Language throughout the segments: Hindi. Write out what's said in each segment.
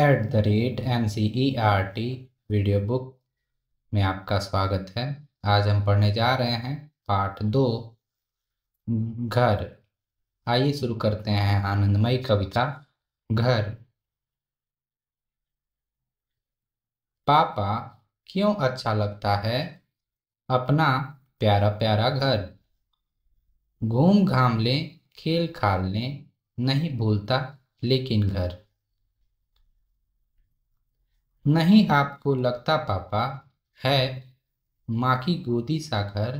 eight the rate N C E R T video book में आपका स्वागत है आज हम पढ़ने जा रहे हैं पाठ दो घर आइए शुरू करते हैं आनंदमयी कविता घर पापा क्यों अच्छा लगता है अपना प्यारा प्यारा घर घूम घाम लें खेल खाल लें नहीं भूलता लेकिन घर नहीं आपको लगता पापा है माँ की गोदी सा घर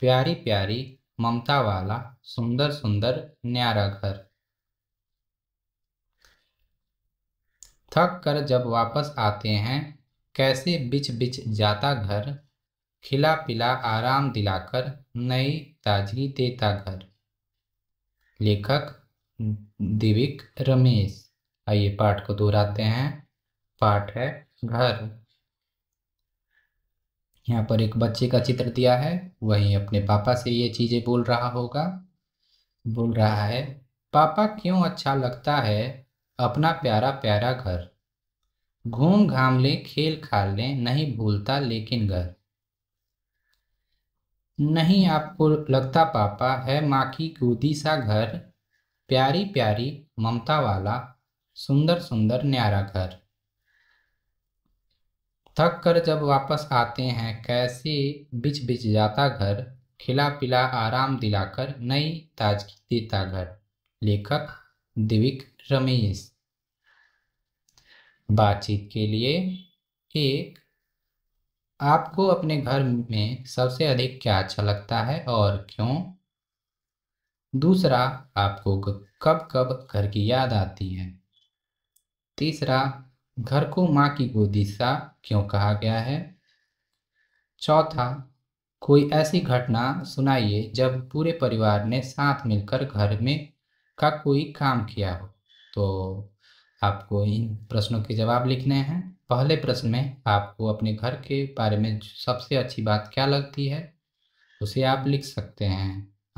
प्यारी प्यारी ममता वाला सुंदर सुंदर न्यारा घर थक कर जब वापस आते हैं कैसे बिच बिच जाता घर खिला पिला आराम दिलाकर नई ताजगी देता घर लेखक दिविक रमेश आइए पाठ को दोहराते हैं पाठ है घर यहाँ पर एक बच्चे का चित्र दिया है वही अपने पापा से ये चीज़ें बोल रहा होगा बोल रहा है पापा क्यों अच्छा लगता है अपना प्यारा प्यारा घर घूम घाम ले खेल खा ले नहीं भूलता लेकिन घर नहीं आपको लगता पापा है माँ की गोदी सा घर प्यारी प्यारी ममता वाला सुंदर सुंदर न्यारा घर थक कर जब वापस आते हैं कैसे बिच बिछ जाता घर खिला पिला आराम दिलाकर नई ताजगी देता घर लेखक दिविक रमेश बातचीत के लिए एक आपको अपने घर में सबसे अधिक क्या अच्छा लगता है और क्यों दूसरा आपको कब कब घर की याद आती है तीसरा घर को माँ की गोदी सा क्यों कहा गया है चौथा कोई ऐसी घटना सुनाइए जब पूरे परिवार ने साथ मिलकर घर में का कोई काम किया हो तो आपको इन प्रश्नों के जवाब लिखने हैं पहले प्रश्न में आपको अपने घर के बारे में सबसे अच्छी बात क्या लगती है उसे आप लिख सकते हैं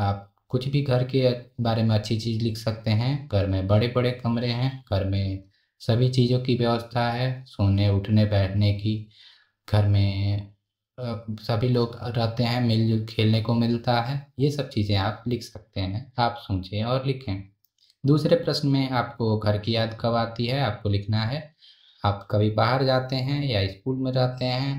आप कुछ भी घर के बारे में अच्छी चीज़ लिख सकते हैं घर में बड़े बड़े कमरे हैं घर में सभी चीज़ों की व्यवस्था है सोने उठने बैठने की घर में सभी लोग रहते हैं मिलजुल खेलने को मिलता है ये सब चीज़ें आप लिख सकते हैं आप सोचें और लिखें दूसरे प्रश्न में आपको घर की याद कब आती है आपको लिखना है आप कभी बाहर जाते हैं या स्कूल में रहते हैं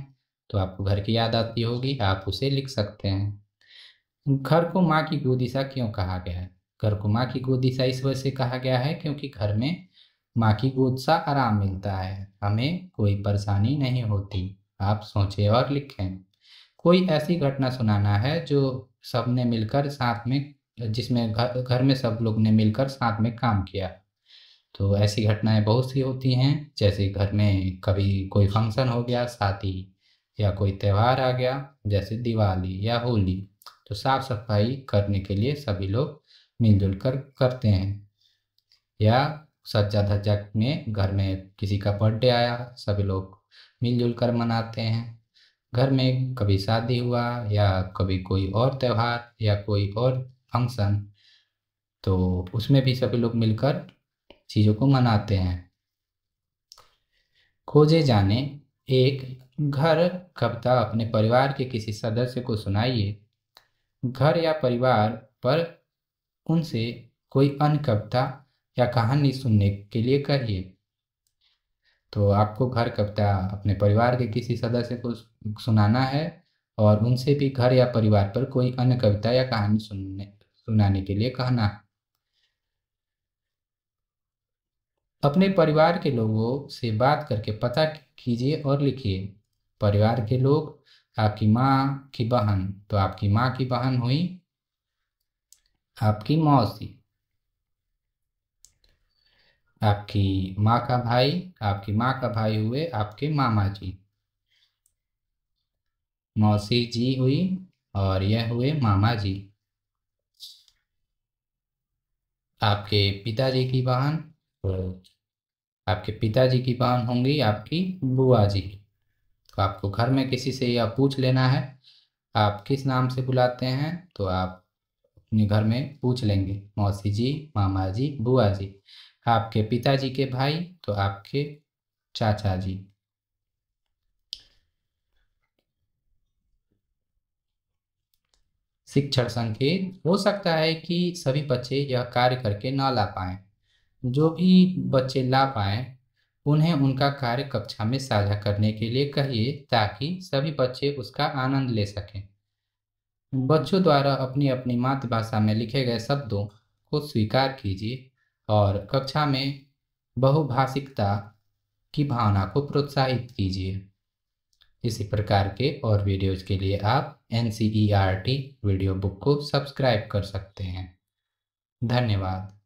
तो आपको घर की याद आती होगी आप उसे लिख सकते हैं घर को माँ की गोदिशा क्यों कहा गया है घर को माँ की गोदिशा इस वजह से कहा गया है क्योंकि घर में माँ की गोद सा आराम मिलता है हमें कोई परेशानी नहीं होती आप सोचें और लिखें कोई ऐसी घटना सुनाना है जो सब ने मिलकर साथ में जिसमें घर घर में सब लोग ने मिलकर साथ में काम किया तो ऐसी घटनाएं बहुत सी होती हैं जैसे घर में कभी कोई फंक्शन हो गया शादी या कोई त्यौहार आ गया जैसे दिवाली या होली तो साफ सफाई करने के लिए सभी लोग मिलजुल कर करते हैं या सच्चा धज्जा में घर में किसी का बर्थडे आया सभी लोग मिलजुल कर मनाते हैं घर में कभी शादी हुआ या कभी कोई और त्यौहार या कोई और फंक्शन तो उसमें भी सभी लोग मिलकर चीज़ों को मनाते हैं खोजे जाने एक घर कविता अपने परिवार के किसी सदस्य को सुनाइए घर या परिवार पर उनसे कोई अन्य कविता या कहानी सुनने के लिए कहिए तो आपको घर कविता अपने परिवार के किसी सदस्य को सुनाना है और उनसे भी घर या परिवार पर कोई अन्य कविता या कहानी सुनने सुनाने के लिए कहना अपने परिवार के लोगों से बात करके पता कीजिए और लिखिए परिवार के लोग आपकी माँ की बहन तो आपकी माँ की बहन हुई आपकी मौसी आपकी माँ का भाई आपकी माँ का भाई हुए आपके मामा जी मौसी जी हुई और यह हुए मामा जी आपके पिताजी की बहन आपके पिताजी की बहन होंगी आपकी बुआ जी तो आपको घर में किसी से यह पूछ लेना है आप किस नाम से बुलाते हैं तो आप अपने घर में पूछ लेंगे मौसी जी मामा जी बुआ जी आपके पिताजी के भाई तो आपके चाचा जी शिक्षण संकेत हो सकता है कि सभी बच्चे यह कार्य करके ना ला पाए जो भी बच्चे ला पाए उन्हें उनका कार्य कक्षा में साझा करने के लिए कहिए ताकि सभी बच्चे उसका आनंद ले सकें बच्चों द्वारा अपनी अपनी मातृभाषा में लिखे गए शब्दों को स्वीकार कीजिए और कक्षा में बहुभाषिकता की भावना को प्रोत्साहित कीजिए इसी प्रकार के और वीडियोज़ के लिए आप N C E R T video book को सब्सक्राइब कर सकते हैं धन्यवाद